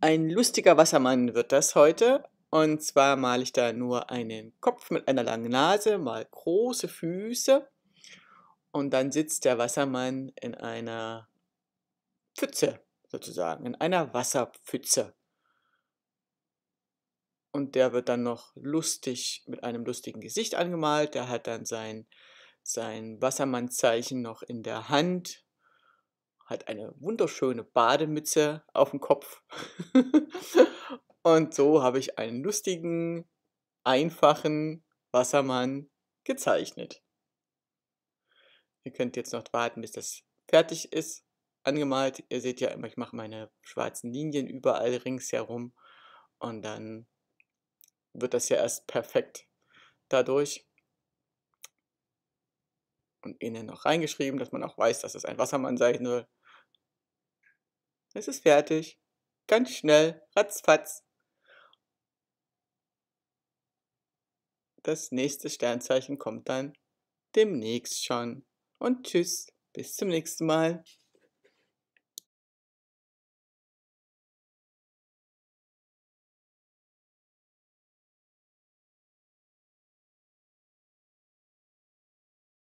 Ein lustiger Wassermann wird das heute. Und zwar male ich da nur einen Kopf mit einer langen Nase, mal große Füße. Und dann sitzt der Wassermann in einer Pfütze, sozusagen, in einer Wasserpfütze. Und der wird dann noch lustig mit einem lustigen Gesicht angemalt. Der hat dann sein, sein Wassermannzeichen noch in der Hand hat eine wunderschöne Bademütze auf dem Kopf. und so habe ich einen lustigen, einfachen Wassermann gezeichnet. Ihr könnt jetzt noch warten, bis das fertig ist, angemalt. Ihr seht ja immer, ich mache meine schwarzen Linien überall ringsherum und dann wird das ja erst perfekt dadurch und innen noch reingeschrieben, dass man auch weiß, dass es ein Wassermann sein soll. Es ist fertig. Ganz schnell, ratzfatz. Das nächste Sternzeichen kommt dann demnächst schon. Und tschüss, bis zum nächsten Mal.